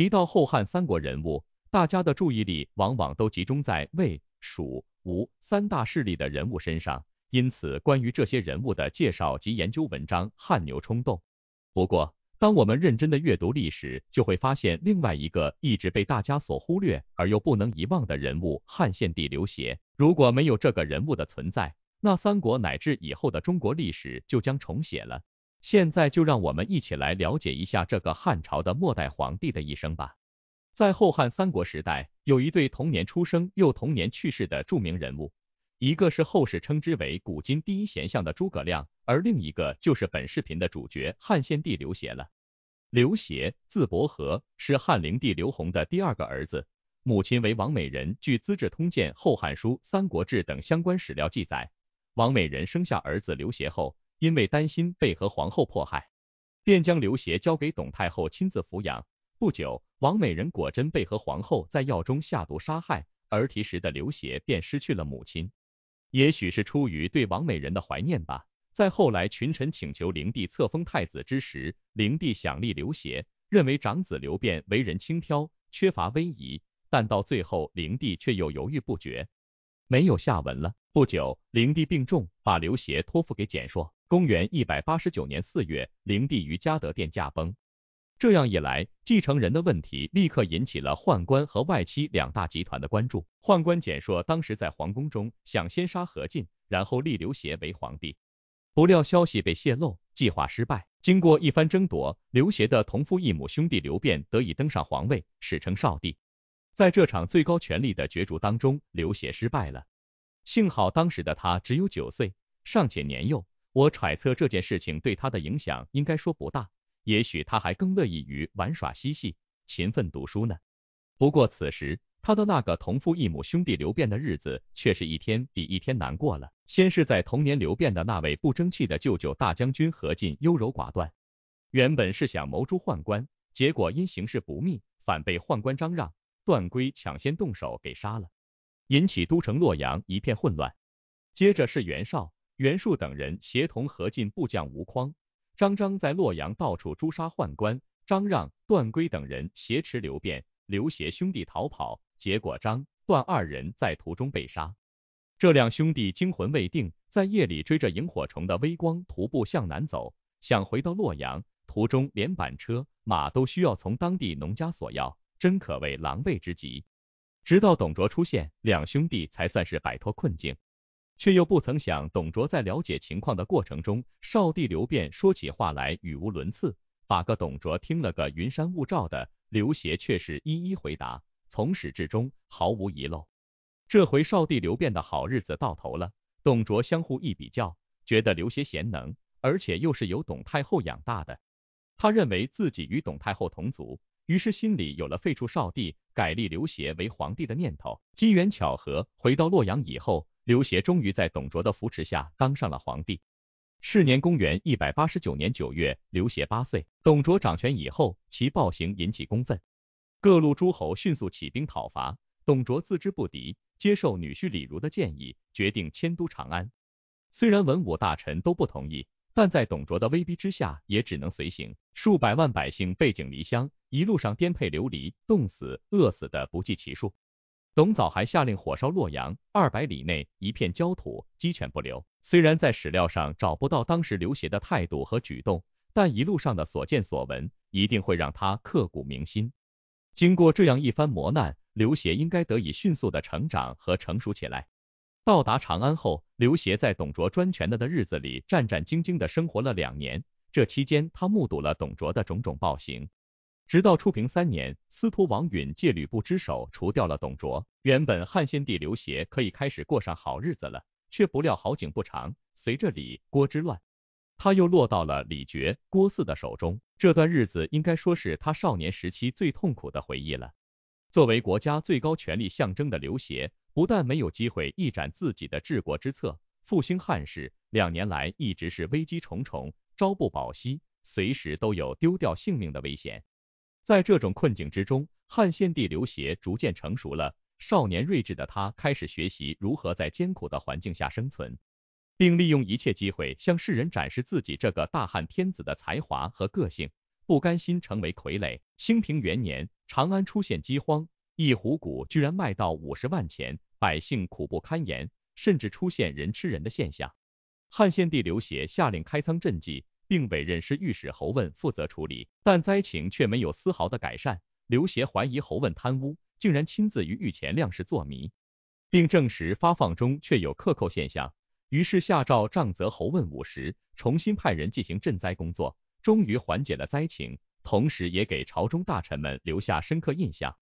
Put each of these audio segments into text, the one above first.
提到后汉三国人物，大家的注意力往往都集中在魏、蜀、吴三大势力的人物身上，因此关于这些人物的介绍及研究文章汗牛充栋。不过，当我们认真的阅读历史，就会发现另外一个一直被大家所忽略而又不能遗忘的人物——汉献帝刘协。如果没有这个人物的存在，那三国乃至以后的中国历史就将重写了。现在就让我们一起来了解一下这个汉朝的末代皇帝的一生吧。在后汉三国时代，有一对同年出生又同年去世的著名人物，一个是后世称之为古今第一贤相的诸葛亮，而另一个就是本视频的主角汉献帝刘协了。刘协字伯和，是汉灵帝刘宏的第二个儿子，母亲为王美人。据《资治通鉴》《后汉书》《三国志》等相关史料记载，王美人生下儿子刘协后。因为担心被和皇后迫害，便将刘协交给董太后亲自抚养。不久，王美人果真被和皇后在药中下毒杀害，而提时的刘协便失去了母亲。也许是出于对王美人的怀念吧，在后来群臣请求灵帝册封太子之时，灵帝想立刘协，认为长子刘辩为人轻佻，缺乏威仪，但到最后灵帝却又犹豫不决，没有下文了。不久，灵帝病重，把刘协托付给简硕。公元一百八十九年四月，灵帝于嘉德殿驾崩。这样一来，继承人的问题立刻引起了宦官和外戚两大集团的关注。宦官简硕当时在皇宫中想先杀何进，然后立刘协为皇帝。不料消息被泄露，计划失败。经过一番争夺，刘协的同父异母兄弟刘辩得以登上皇位，史称少帝。在这场最高权力的角逐当中，刘协失败了。幸好当时的他只有九岁，尚且年幼。我揣测这件事情对他的影响应该说不大，也许他还更乐意于玩耍嬉戏、勤奋读书呢。不过此时他的那个同父异母兄弟刘辩的日子却是一天比一天难过了。先是在同年刘辩的那位不争气的舅舅大将军何进优柔寡断，原本是想谋诛宦官，结果因行事不密，反被宦官张让、段珪抢先动手给杀了，引起都城洛阳一片混乱。接着是袁绍。袁术等人协同何进部将吴匡、张璋在洛阳到处诛杀宦官，张让、段珪等人挟持刘辩、刘协兄弟逃跑，结果张、段二人在途中被杀。这两兄弟惊魂未定，在夜里追着萤火虫的微光徒步向南走，想回到洛阳。途中连板车、马都需要从当地农家索要，真可谓狼狈之极。直到董卓出现，两兄弟才算是摆脱困境。却又不曾想，董卓在了解情况的过程中，少帝刘辩说起话来语无伦次，把个董卓听了个云山雾罩的。刘协却是一一回答，从始至终毫无遗漏。这回少帝刘辩的好日子到头了。董卓相互一比较，觉得刘协贤能，而且又是由董太后养大的，他认为自己与董太后同族，于是心里有了废黜少帝，改立刘协为皇帝的念头。机缘巧合，回到洛阳以后。刘协终于在董卓的扶持下当上了皇帝。是年公元一百八十九年九月，刘协八岁。董卓掌权以后，其暴行引起公愤，各路诸侯迅速起兵讨伐。董卓自知不敌，接受女婿李儒的建议，决定迁都长安。虽然文武大臣都不同意，但在董卓的威逼之下，也只能随行。数百万百姓背井离乡，一路上颠沛流离，冻死、饿死的不计其数。董早还下令火烧洛阳，二百里内一片焦土，鸡犬不留。虽然在史料上找不到当时刘协的态度和举动，但一路上的所见所闻一定会让他刻骨铭心。经过这样一番磨难，刘协应该得以迅速的成长和成熟起来。到达长安后，刘协在董卓专权的日子里战战兢兢的生活了两年，这期间他目睹了董卓的种种暴行。直到初平三年，司徒王允借吕布之手除掉了董卓，原本汉献帝刘协可以开始过上好日子了，却不料好景不长，随着李郭之乱，他又落到了李傕、郭汜的手中。这段日子应该说是他少年时期最痛苦的回忆了。作为国家最高权力象征的刘协，不但没有机会一展自己的治国之策，复兴汉室，两年来一直是危机重重，朝不保夕，随时都有丢掉性命的危险。在这种困境之中，汉献帝刘协逐渐成熟了。少年睿智的他开始学习如何在艰苦的环境下生存，并利用一切机会向世人展示自己这个大汉天子的才华和个性，不甘心成为傀儡。兴平元年，长安出现饥荒，一壶谷居然卖到五十万钱，百姓苦不堪言，甚至出现人吃人的现象。汉献帝刘协下令开仓赈济。并委任侍御史侯问负责处理，但灾情却没有丝毫的改善。刘协怀疑侯问贪污，竟然亲自于御前亮事作谜，并证实发放中确有克扣现象，于是下诏杖责侯问五十，重新派人进行赈灾工作，终于缓解了灾情，同时也给朝中大臣们留下深刻印象。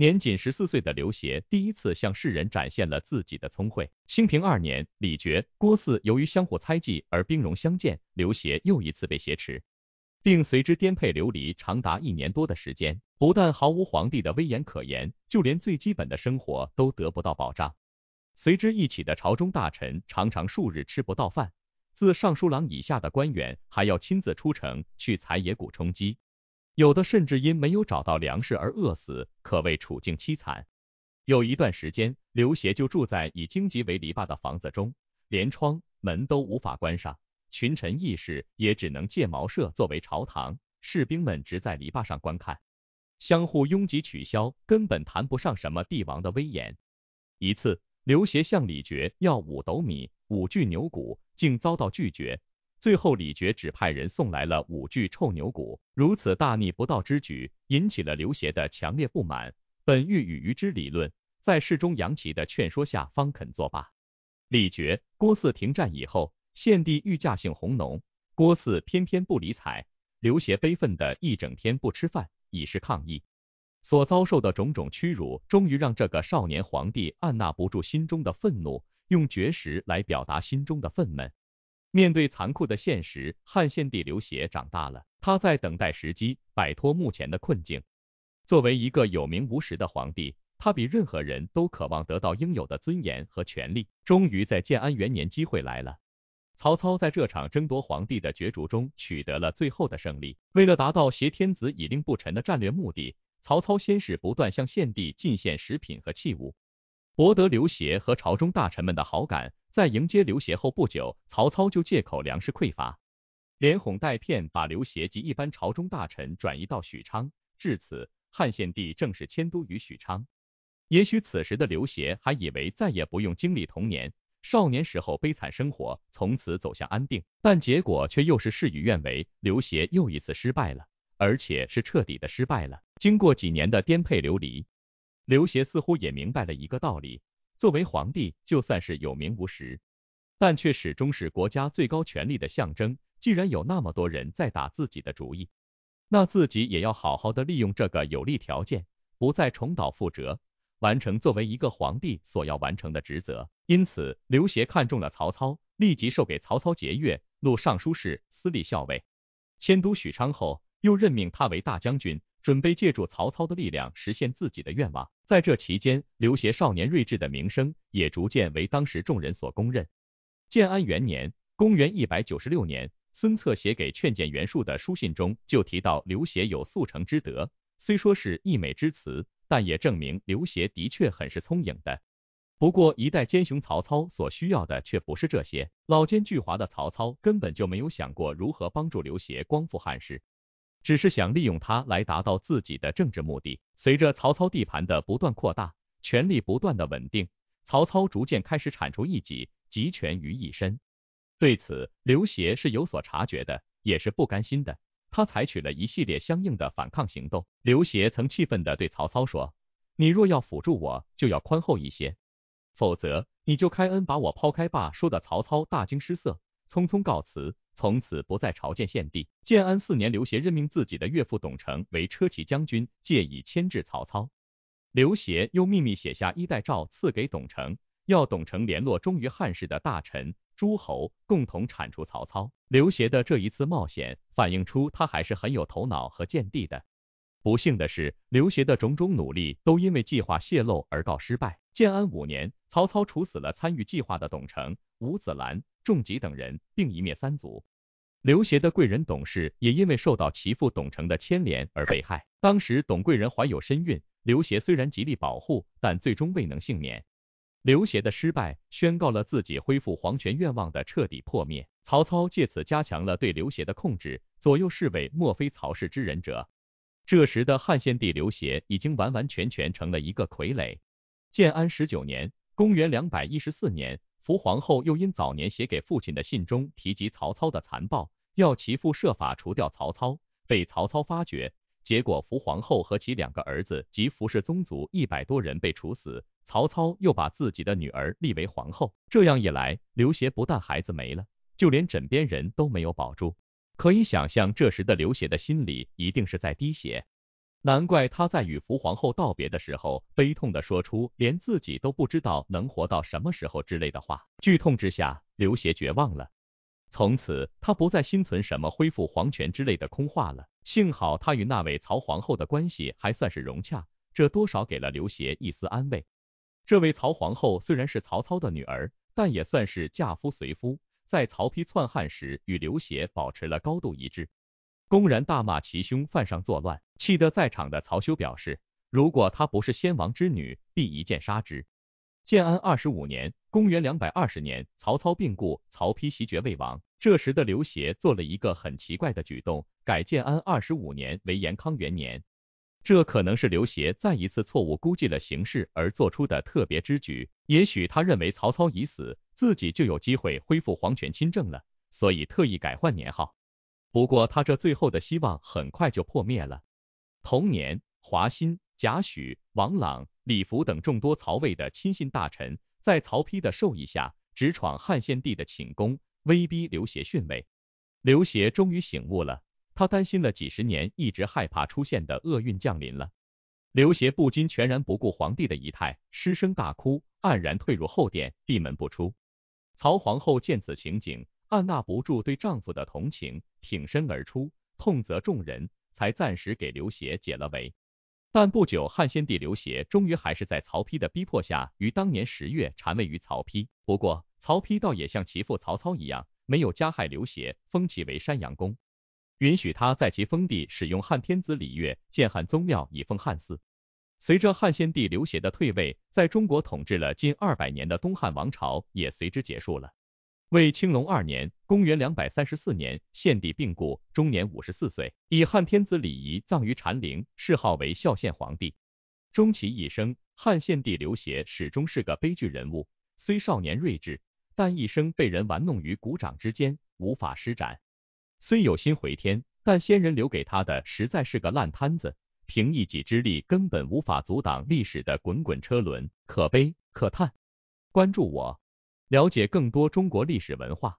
年仅十四岁的刘协，第一次向世人展现了自己的聪慧。兴平二年，李傕、郭汜由于相互猜忌而兵戎相见，刘协又一次被挟持，并随之颠沛流离长达一年多的时间。不但毫无皇帝的威严可言，就连最基本的生活都得不到保障。随之一起的朝中大臣，常常数日吃不到饭；自尚书郎以下的官员，还要亲自出城去采野谷充饥。有的甚至因没有找到粮食而饿死，可谓处境凄惨。有一段时间，刘协就住在以荆棘为篱笆的房子中，连窗门都无法关上。群臣义士也只能借茅舍作为朝堂，士兵们只在篱笆上观看，相互拥挤取消，根本谈不上什么帝王的威严。一次，刘协向李傕要五斗米、五具牛骨，竟遭到拒绝。最后，李觉只派人送来了五具臭牛骨，如此大逆不道之举，引起了刘协的强烈不满，本欲与于之理论，在侍中杨琦的劝说下，方肯作罢。李觉、郭汜停战以后，献帝御驾幸弘农，郭汜偏偏不理睬，刘协悲愤的一整天不吃饭，以示抗议。所遭受的种种屈辱，终于让这个少年皇帝按捺不住心中的愤怒，用绝食来表达心中的愤懑。面对残酷的现实，汉献帝刘协长大了，他在等待时机，摆脱目前的困境。作为一个有名无实的皇帝，他比任何人都渴望得到应有的尊严和权利。终于在建安元年，机会来了，曹操在这场争夺皇帝的角逐中取得了最后的胜利。为了达到挟天子以令不臣的战略目的，曹操先是不断向献帝进献食品和器物，博得刘协和朝中大臣们的好感。在迎接刘协后不久，曹操就借口粮食匮乏，连哄带骗把刘协及一般朝中大臣转移到许昌。至此，汉献帝正式迁都于许昌。也许此时的刘协还以为再也不用经历童年、少年时候悲惨生活，从此走向安定，但结果却又是事与愿违，刘协又一次失败了，而且是彻底的失败了。经过几年的颠沛流离，刘协似乎也明白了一个道理。作为皇帝，就算是有名无实，但却始终是国家最高权力的象征。既然有那么多人在打自己的主意，那自己也要好好的利用这个有利条件，不再重蹈覆辙，完成作为一个皇帝所要完成的职责。因此，刘协看中了曹操，立即授给曹操节钺，录尚书事、司隶校尉。迁都许昌后，又任命他为大将军。准备借助曹操的力量实现自己的愿望。在这期间，刘协少年睿智的名声也逐渐为当时众人所公认。建安元年（公元196年），孙策写给劝谏袁术的书信中就提到刘协有速成之德，虽说是溢美之词，但也证明刘协的确很是聪颖的。不过，一代奸雄曹操所需要的却不是这些，老奸巨猾的曹操根本就没有想过如何帮助刘协光复汉室。只是想利用他来达到自己的政治目的。随着曹操地盘的不断扩大，权力不断的稳定，曹操逐渐开始铲除异己，集权于一身。对此，刘协是有所察觉的，也是不甘心的。他采取了一系列相应的反抗行动。刘协曾气愤地对曹操说：“你若要辅助我，就要宽厚一些，否则你就开恩把我抛开吧。”说的曹操大惊失色，匆匆告辞。从此不再朝见献帝。建安四年，刘协任命自己的岳父董承为车骑将军，借以牵制曹操。刘协又秘密写下衣带诏，赐给董承，要董承联络忠于汉室的大臣、诸侯，共同铲除曹操。刘协的这一次冒险，反映出他还是很有头脑和见地的。不幸的是，刘协的种种努力都因为计划泄露而告失败。建安五年，曹操处死了参与计划的董承、吴子兰。仲吉等人，并一灭三族。刘协的贵人董氏也因为受到其父董承的牵连而被害。当时董贵人怀有身孕，刘协虽然极力保护，但最终未能幸免。刘协的失败宣告了自己恢复皇权愿望的彻底破灭。曹操借此加强了对刘协的控制。左右侍卫莫非曹氏之人者？这时的汉献帝刘协已经完完全全成了一个傀儡。建安十九年，公元两百一十四年。伏皇后又因早年写给父亲的信中提及曹操的残暴，要其父设法除掉曹操，被曹操发觉，结果伏皇后和其两个儿子及服侍宗族一百多人被处死。曹操又把自己的女儿立为皇后，这样一来，刘协不但孩子没了，就连枕边人都没有保住。可以想象，这时的刘协的心里一定是在滴血。难怪他在与福皇后道别的时候，悲痛的说出连自己都不知道能活到什么时候之类的话。剧痛之下，刘协绝望了，从此他不再心存什么恢复皇权之类的空话了。幸好他与那位曹皇后的关系还算是融洽，这多少给了刘协一丝安慰。这位曹皇后虽然是曹操的女儿，但也算是嫁夫随夫，在曹丕篡汉时与刘协保持了高度一致。公然大骂其兄犯上作乱，气得在场的曹休表示，如果他不是先王之女，必一剑杀之。建安二十五年（公元两百二十年），曹操病故，曹丕袭爵魏王。这时的刘协做了一个很奇怪的举动，改建安二十五年为延康元年。这可能是刘协再一次错误估计了形势而做出的特别之举。也许他认为曹操已死，自己就有机会恢复皇权亲政了，所以特意改换年号。不过，他这最后的希望很快就破灭了。同年，华歆、贾诩、王朗、李福等众多曹魏的亲信大臣，在曹丕的授意下，直闯汉献帝的寝宫，威逼刘协逊位。刘协终于醒悟了，他担心了几十年，一直害怕出现的厄运降临了。刘协不禁全然不顾皇帝的仪态，失声大哭，黯然退入后殿，闭门不出。曹皇后见此情景。按捺不住对丈夫的同情，挺身而出，痛责众人，才暂时给刘协解了围。但不久，汉献帝刘协终于还是在曹丕的逼迫下，于当年十月禅位于曹丕。不过，曹丕倒也像其父曹操一样，没有加害刘协，封其为山阳公，允许他在其封地使用汉天子礼乐，建汉宗庙以奉汉祀。随着汉献帝刘协的退位，在中国统治了近二百年的东汉王朝也随之结束了。魏青龙二年，公元两百三十四年，献帝病故，终年五十四岁，以汉天子礼仪葬于禅陵，谥号为孝献皇帝。终其一生，汉献帝刘协始终是个悲剧人物，虽少年睿智，但一生被人玩弄于股掌之间，无法施展。虽有心回天，但先人留给他的实在是个烂摊子，凭一己之力根本无法阻挡历史的滚滚车轮，可悲可叹。关注我。了解更多中国历史文化。